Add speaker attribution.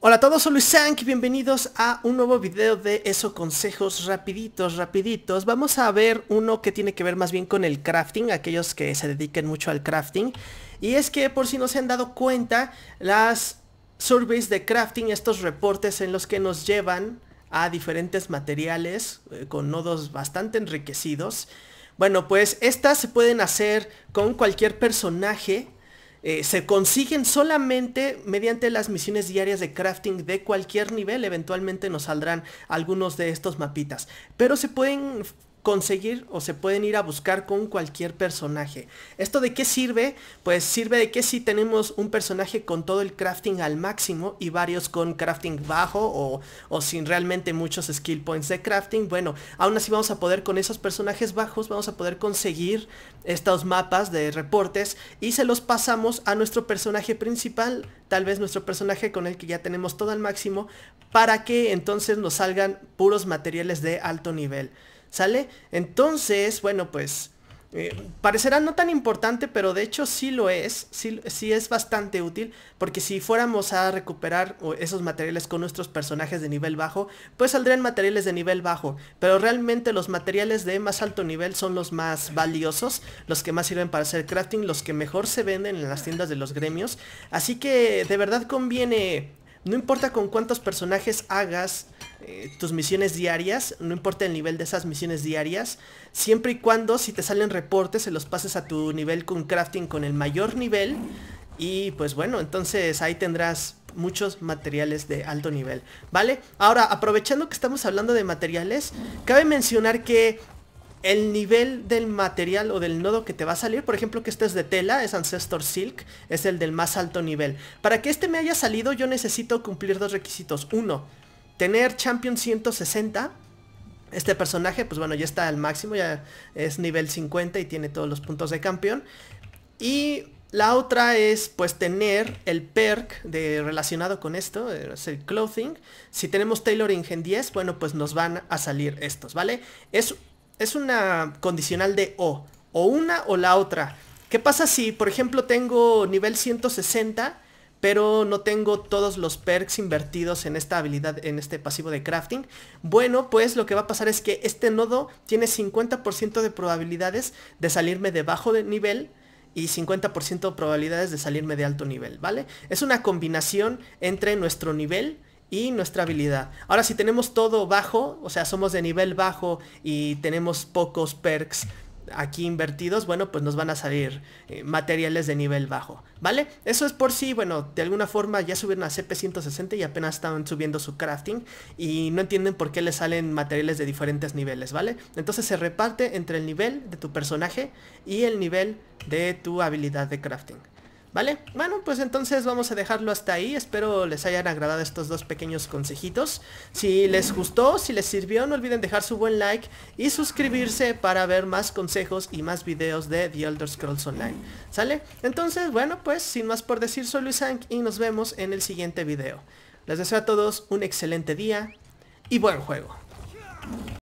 Speaker 1: Hola a todos, soy Luis Sank y bienvenidos a un nuevo video de esos consejos rapiditos, rapiditos. Vamos a ver uno que tiene que ver más bien con el crafting, aquellos que se dediquen mucho al crafting. Y es que por si no se han dado cuenta, las surveys de crafting, estos reportes en los que nos llevan a diferentes materiales eh, con nodos bastante enriquecidos. Bueno, pues estas se pueden hacer con cualquier personaje eh, se consiguen solamente mediante las misiones diarias de crafting de cualquier nivel. Eventualmente nos saldrán algunos de estos mapitas. Pero se pueden conseguir o se pueden ir a buscar con cualquier personaje. ¿Esto de qué sirve? Pues sirve de que si tenemos un personaje con todo el crafting al máximo y varios con crafting bajo o, sin realmente muchos skill points de crafting, bueno, aún así vamos a poder con esos personajes bajos, vamos a poder conseguir estos mapas de reportes y se los pasamos a nuestro personaje principal, tal vez nuestro personaje con el que ya tenemos todo al máximo, para que entonces nos salgan puros materiales de alto nivel. ¿Sale? Entonces, bueno, pues... Eh, parecerá no tan importante, pero de hecho sí lo es, sí, sí, es bastante útil, porque si fuéramos a recuperar esos materiales con nuestros personajes de nivel bajo, pues saldrían materiales de nivel bajo, pero realmente los materiales de más alto nivel son los más valiosos, los que más sirven para hacer crafting, los que mejor se venden en las tiendas de los gremios, así que de verdad conviene no importa con cuántos personajes hagas eh, tus misiones diarias, no importa el nivel de esas misiones diarias, siempre y cuando si te salen reportes se los pases a tu nivel con crafting con el mayor nivel. Y pues bueno, entonces ahí tendrás muchos materiales de alto nivel, ¿vale? Ahora, aprovechando que estamos hablando de materiales, cabe mencionar que el nivel del material o del nodo que te va a salir, por ejemplo que este es de tela, es Ancestor Silk, es el del más alto nivel. Para que este me haya salido yo necesito cumplir dos requisitos. Uno, tener Champion 160. Este personaje, pues bueno, ya está al máximo, ya es nivel 50 y tiene todos los puntos de campeón. Y la otra es pues tener el perk de, relacionado con esto, es el clothing. Si tenemos Taylor Ingen 10, bueno, pues nos van a salir estos, ¿vale? Es es una condicional de o. O una o la otra. ¿Qué pasa si, por ejemplo, tengo nivel 160, pero no tengo todos los perks invertidos en esta habilidad, en este pasivo de crafting? Bueno, pues lo que va a pasar es que este nodo tiene 50% de probabilidades de salirme de bajo nivel y 50% de probabilidades de salirme de alto nivel, ¿vale? Es una combinación entre nuestro nivel y nuestra habilidad. Ahora, si tenemos todo bajo, o sea, somos de nivel bajo y tenemos pocos perks aquí invertidos, bueno, pues nos van a salir eh, materiales de nivel bajo, ¿vale? Eso es por si, bueno, de alguna forma ya subieron a CP160 y apenas están subiendo su crafting y no entienden por qué les salen materiales de diferentes niveles, ¿vale? Entonces se reparte entre el nivel de tu personaje y el nivel de tu habilidad de crafting. ¿Vale? Bueno, pues entonces vamos a dejarlo hasta ahí. Espero les hayan agradado estos dos pequeños consejitos. Si les gustó, si les sirvió, no olviden dejar su buen like y suscribirse para ver más consejos y más videos de The Elder Scrolls Online. ¿Sale? Entonces, bueno, pues sin más por decir, soy Luis Hank y nos vemos en el siguiente video. Les deseo a todos un excelente día y buen juego.